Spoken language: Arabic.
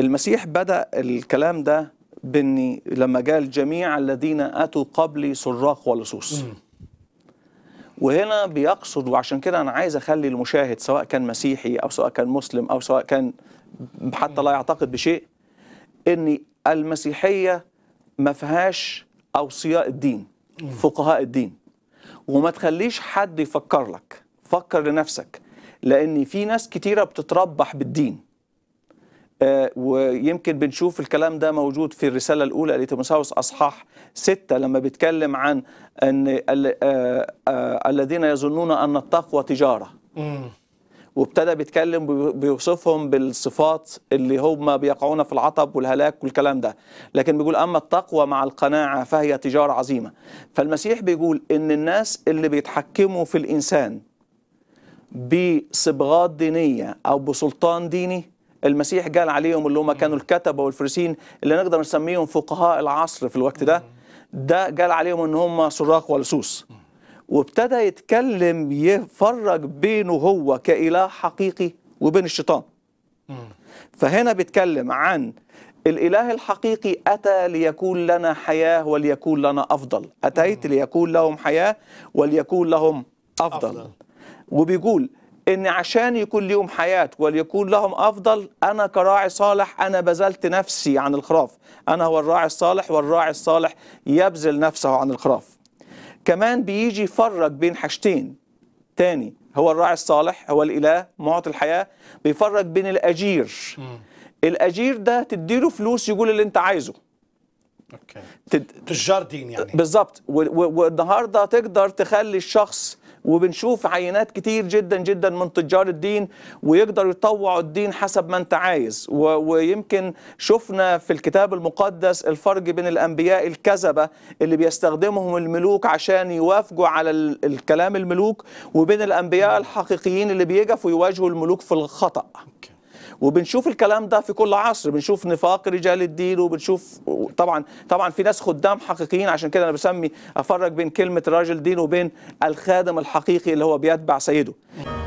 المسيح بدأ الكلام ده بإن لما قال جميع الذين أتوا قبلي صراخ ولصوص وهنا بيقصد وعشان كده أنا عايز أخلي المشاهد سواء كان مسيحي أو سواء كان مسلم أو سواء كان حتى لا يعتقد بشيء إن المسيحية ما فيهاش أوصياء الدين فقهاء الدين وما تخليش حد يفكر لك فكر لنفسك لأن في ناس كتيرة بتتربح بالدين آه، ويمكن بنشوف الكلام ده موجود في الرسالة الأولى لتيموساوس أصحاح ستة لما بيتكلم عن أن آه، آه، الذين يظنون أن التقوى تجارة وابتدى بيتكلم بيوصفهم بالصفات اللي هم بيقعون في العطب والهلاك والكلام ده لكن بيقول أما التقوى مع القناعة فهي تجارة عظيمة فالمسيح بيقول إن الناس اللي بيتحكموا في الإنسان بصبغات دينية أو بسلطان ديني المسيح قال عليهم اللي هم كانوا الكتبة والفريسين اللي نقدر نسميهم فقهاء العصر في الوقت ده ده قال عليهم ان هم سراق ولصوص وابتدى يتكلم يفرق بينه هو كإله حقيقي وبين الشيطان فهنا بيتكلم عن الإله الحقيقي أتى ليكون لنا حياة وليكون لنا أفضل أتيت ليكون لهم حياة وليكون لهم أفضل, أفضل. وبيقول ان عشان يكون ليهم حياه وليكون لهم افضل انا كراعي صالح انا بذلت نفسي عن الخراف انا هو الراعي الصالح والراعي الصالح يبذل نفسه عن الخراف كمان بيجي يفرق بين حاجتين تاني هو الراعي الصالح هو الاله معطي الحياه بيفرق بين الاجير الاجير ده تديله فلوس يقول اللي انت عايزه اوكي تد... تجار دين يعني بالظبط والنهارده تقدر تخلي الشخص وبنشوف عينات كتير جدا جدا من تجار الدين ويقدروا يطوعوا الدين حسب ما انت عايز ويمكن شفنا في الكتاب المقدس الفرق بين الانبياء الكذبه اللي بيستخدمهم الملوك عشان يوافقوا على الكلام الملوك وبين الانبياء نعم. الحقيقيين اللي بيجفوا يواجهوا الملوك في الخطا. وبنشوف الكلام ده في كل عصر بنشوف نفاق رجال الدين وبنشوف طبعا طبعا في ناس خدام حقيقيين عشان كده انا بسمي افرق بين كلمه راجل دين وبين الخادم الحقيقي اللي هو بيتبع سيده